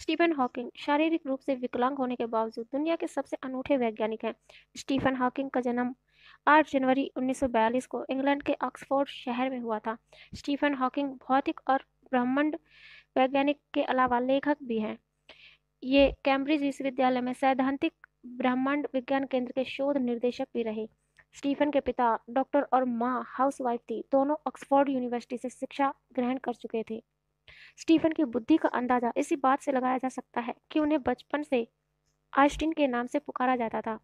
Stephen Hawking शारीरिक रूप से विकलांग होने के बावजूद दुनिया के सबसे अनूठे वैज्ञानिक हैं स्टीफन हॉकिंग का जन्म 8 जनवरी 1942 को इंग्लैंड के ऑक्सफोर्ड शहर में हुआ था स्टीफन हॉकिंग भौतिक और ब्रह्मांड वैज्ञानिक के अलावा लेखक भी हैं ये कैम्ब्रिज विश्वविद्यालय में सैद्धांतिक ब्रह्मांड विज्ञान केंद्र के शोध निर्देशक भी रहे स्टीफन के पिता डॉक्टर और माँ हाउसवाइफ थी दोनों ऑक्सफोर्ड यूनिवर्सिटी से शिक्षा ग्रहण कर चुके थे स्टीफन की बुद्धि का अंदाजा इसी बात से लगाया जा सकता है कि उन्हें बचपन से आइंस्टीन के नाम से पुकारा जाता था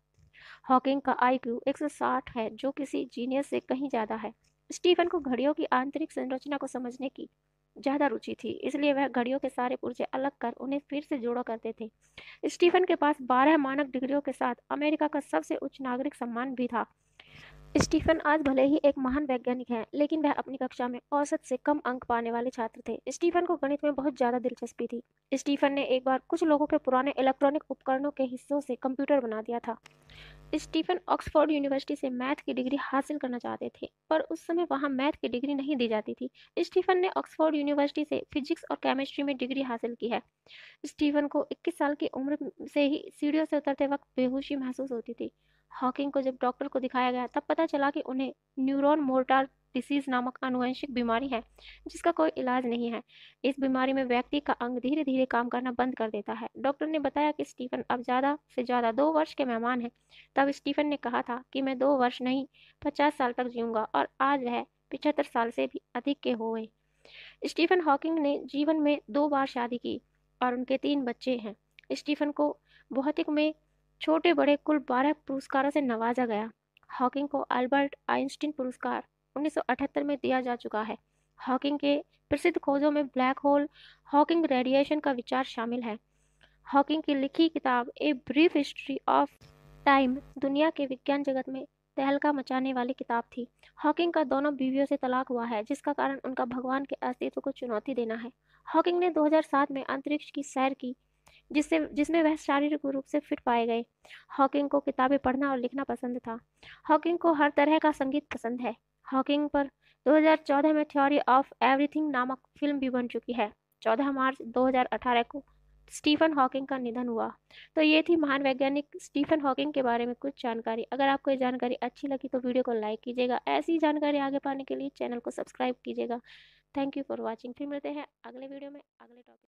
हॉकिंग का आईक्यू 160 है जो किसी जीनियस से कहीं ज़्यादा है स्टीफन को घड़ियों की आंतरिक संरचना को समझने की ज़्यादा रुचि थी इसलिए वह घड़ियों के सारे पुर्जे अलग कर उन्हें फिर से जोड़ा करते थे स्टीफन के पास 12 मानक डिग्रियों के साथ अमेरिका का सबसे उच्च नागरिक सम्मान भी था स्टीफन आज भले ही एक महान वैज्ञानिक हैं लेकिन वह अपनी कक्षा में औसत से कम अंक पाने वाले छात्र थे स्टीफन को गणित में बहुत ज़्यादा दिलचस्पी थी स्टीफन ने एक बार कुछ लोगों के पुराने इलेक्ट्रॉनिक उपकरणों के हिस्सों से कंप्यूटर बना दिया था स्टीफन ऑक्सफोर्ड यूनिवर्सिटी से मैथ की डिग्री हासिल करना चाहते थे पर उस समय वहाँ मैथ की डिग्री नहीं दी जाती थी स्टीफन ने ऑक्सफोर्ड यूनिवर्सिटी से फिजिक्स और केमिस्ट्री में डिग्री हासिल की है स्टीफन को इक्कीस साल की उम्र से ही सीढ़ियों से उतरते वक्त बेहोशी महसूस होती थी हॉकिंग को जब डॉक्टर को दिखाया गया तब पता चला कि उन्हें न्यूरॉन मोर्टार डिसीज नामक अनुवंशिक बीमारी है जिसका कोई इलाज नहीं है इस बीमारी में व्यक्ति का अंग धीरे धीरे काम करना बंद कर देता है डॉक्टर ने बताया कि स्टीफन अब ज़्यादा से ज़्यादा दो वर्ष के मेहमान हैं तब स्टीफन ने कहा था कि मैं दो वर्ष नहीं पचास साल तक जीऊँगा और आज वह पिछहत्तर साल से भी अधिक के हुए स्टीफन हॉकिंग ने जीवन में दो बार शादी की और उनके तीन बच्चे हैं स्टीफन को भौतिक में छोटे बड़े कुल बारह पुरस्कारों से नवाजा गया हॉकिंग को अल्बर्ट आइंस्टीन पुरस्कार 1978 में दिया जा चुका है हॉकिंग के प्रसिद्ध खोजों में ब्लैक होल हॉकिंग रेडिएशन का विचार शामिल है हॉकिंग की लिखी किताब A Brief History of Time दुनिया के विज्ञान जगत में तहलका मचाने वाली किताब थी हॉकिंग का दोनों बीवियों से तलाक हुआ है जिसका कारण उनका भगवान के अस्तित्व को चुनौती देना है हॉकिंग ने 2007 में अंतरिक्ष की सैर की जिससे जिसमें वह शारीरिक रूप से फिट पाए गए हॉकिंग को किताबें पढ़ना और लिखना पसंद था हॉकिंग को हर तरह का संगीत पसंद है हॉकिंग पर 2014 में थ्योरी ऑफ एवरीथिंग नामक फिल्म भी बन चुकी है 14 मार्च 2018 को स्टीफन हॉकिंग का निधन हुआ तो ये थी महान वैज्ञानिक स्टीफन हॉकिंग के बारे में कुछ जानकारी अगर आपको ये जानकारी अच्छी लगी तो वीडियो को लाइक कीजिएगा ऐसी जानकारी आगे पाने के लिए चैनल को सब्सक्राइब कीजिएगा थैंक यू फॉर वॉचिंग फिर मिलते हैं अगले वीडियो में अगले टॉपिक